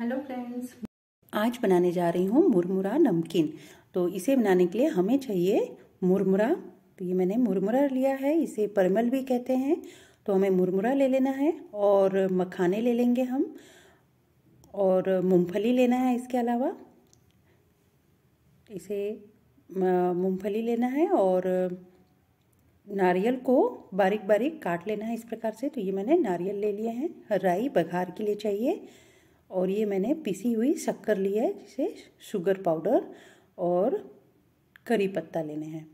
hello friends आज बनाने जा रही हूँ मुरमुरा नमकीन तो इसे बनाने के लिए हमें चाहिए मुरमुरा तो ये मैंने मुरमुरा लिया है इसे परमल भी कहते हैं तो हमें मुरमुरा ले लेना है और मखाने ले लेंगे हम और मूंगफली लेना है इसके अलावा इसे मूंगफली लेना है और नारियल को बारीक बारीक काट लेना है इस प्रकार से तो ये मैंने नारियल ले लिए हैं राई बघार के लिए चाहिए और ये मैंने पिसी हुई शक्कर ली है जिसे शुगर पाउडर और करी पत्ता लेने हैं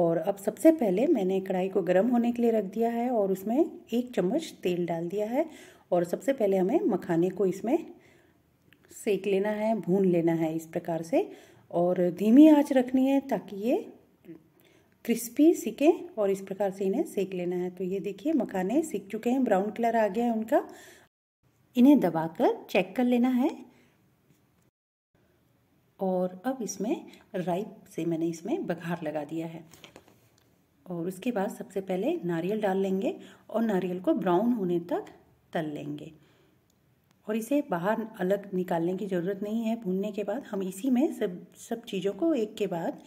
और अब सबसे पहले मैंने कढ़ाई को गर्म होने के लिए रख दिया है और उसमें एक चम्मच तेल डाल दिया है और सबसे पहले हमें मखाने को इसमें सेक लेना है भून लेना है इस प्रकार से और धीमी आंच रखनी है ताकि ये क्रिस्पी सिके और इस प्रकार से इन्हें सेक लेना है तो ये देखिए मखाने सिक चुके हैं ब्राउन कलर आ गया है उनका इन्हें दबाकर चेक कर लेना है और अब इसमें राइप से मैंने इसमें बघार लगा दिया है और उसके बाद सबसे पहले नारियल डाल लेंगे और नारियल को ब्राउन होने तक तल लेंगे और इसे बाहर अलग निकालने की ज़रूरत नहीं है भूनने के बाद हम इसी में सब सब चीज़ों को एक के बाद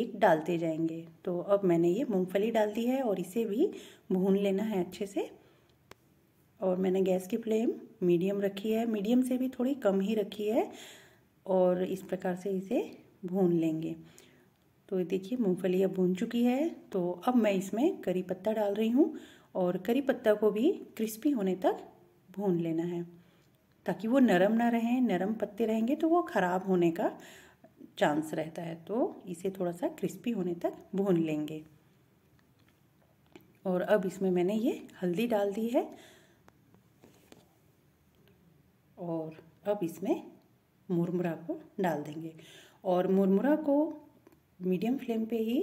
एक डालते जाएंगे तो अब मैंने ये मूंगफली डाल दी है और इसे भी भून लेना है अच्छे से और मैंने गैस की फ्लेम मीडियम रखी है मीडियम से भी थोड़ी कम ही रखी है और इस प्रकार से इसे भून लेंगे तो देखिए मूँगफली अब भून चुकी है तो अब मैं इसमें करी पत्ता डाल रही हूँ और करी पत्ता को भी क्रिस्पी होने तक भून लेना है ताकि वो नरम ना रहें नरम पत्ते रहेंगे तो वो ख़राब होने का चांस रहता है तो इसे थोड़ा सा क्रिस्पी होने तक भून लेंगे और अब इसमें मैंने ये हल्दी डाल दी है और अब इसमें मुरमुरा को डाल देंगे और मुरमुरा को मीडियम फ्लेम पे ही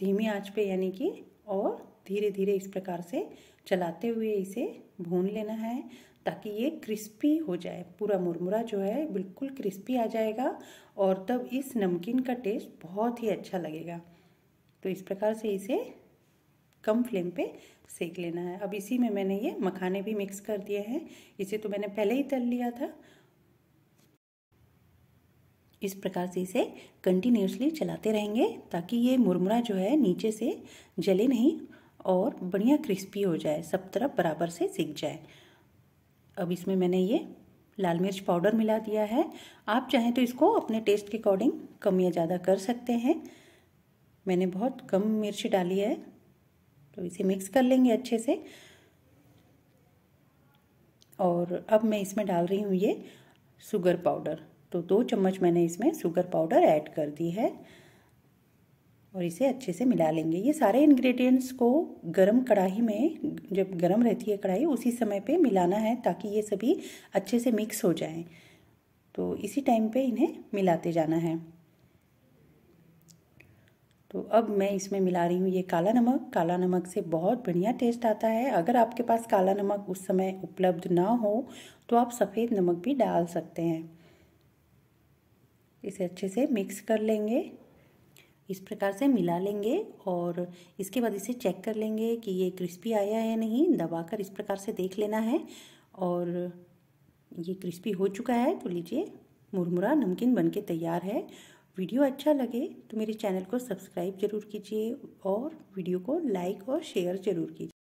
धीमी आंच पे यानी कि और धीरे धीरे इस प्रकार से चलाते हुए इसे भून लेना है ताकि ये क्रिस्पी हो जाए पूरा मुरमुरा जो है बिल्कुल क्रिस्पी आ जाएगा और तब इस नमकीन का टेस्ट बहुत ही अच्छा लगेगा तो इस प्रकार से इसे कम फ्लेम पे सेक लेना है अब इसी में मैंने ये मखाने भी मिक्स कर दिए हैं इसे तो मैंने पहले ही तल लिया था इस प्रकार से इसे कंटिन्यूसली चलाते रहेंगे ताकि ये मुरमुरा जो है नीचे से जले नहीं और बढ़िया क्रिस्पी हो जाए सब तरफ बराबर से सिक जाए अब इसमें मैंने ये लाल मिर्च पाउडर मिला दिया है आप चाहें तो इसको अपने टेस्ट के अकॉर्डिंग कम या ज़्यादा कर सकते हैं मैंने बहुत कम मिर्च डाली है तो इसे मिक्स कर लेंगे अच्छे से और अब मैं इसमें डाल रही हूँ ये शुगर पाउडर तो दो चम्मच मैंने इसमें शुगर पाउडर ऐड कर दी है और इसे अच्छे से मिला लेंगे ये सारे इंग्रेडिएंट्स को गरम कढ़ाई में जब गरम रहती है कढ़ाई उसी समय पे मिलाना है ताकि ये सभी अच्छे से मिक्स हो जाएं तो इसी टाइम पे इन्हें मिलाते जाना है तो अब मैं इसमें मिला रही हूँ ये काला नमक काला नमक से बहुत बढ़िया टेस्ट आता है अगर आपके पास काला नमक उस समय उपलब्ध ना हो तो आप सफ़ेद नमक भी डाल सकते हैं इसे अच्छे से मिक्स कर लेंगे इस प्रकार से मिला लेंगे और इसके बाद इसे चेक कर लेंगे कि ये क्रिस्पी आया है या नहीं दबाकर इस प्रकार से देख लेना है और ये क्रिस्पी हो चुका है तो लीजिए मुरमुरा नमकीन बनके तैयार है वीडियो अच्छा लगे तो मेरे चैनल को सब्सक्राइब ज़रूर कीजिए और वीडियो को लाइक और शेयर ज़रूर कीजिए